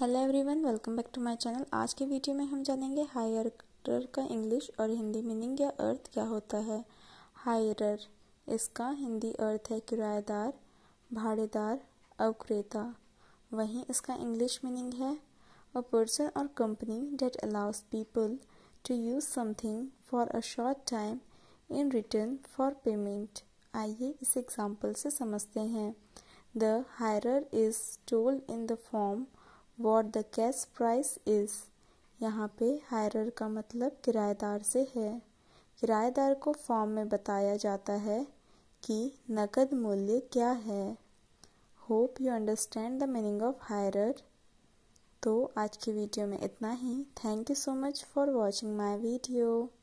hello everyone welcome back to my channel आज के video में हम जानेंगे हायरर का इंग्लिश और हिंदी मीनिंग या अर्थ क्या होता है हायरर इसका हिंदी अर्थ है किराएदार भाड़ेदार अवक्रेता वहीं इसका इंग्लिश मीनिंग है a person or company that allows people to use something for a short time in return for payment आइए इस एग्जाम्पल से समझते हैं the hirer is told in the form what the cash price is यहाँ पे higher का मतलब किराएदार से है किराएदार को फॉर्म में बताया जाता है कि नकद मूल्य क्या है hope you understand the meaning of hire तो आज की वीडियो में इतना ही thank you so much for watching my video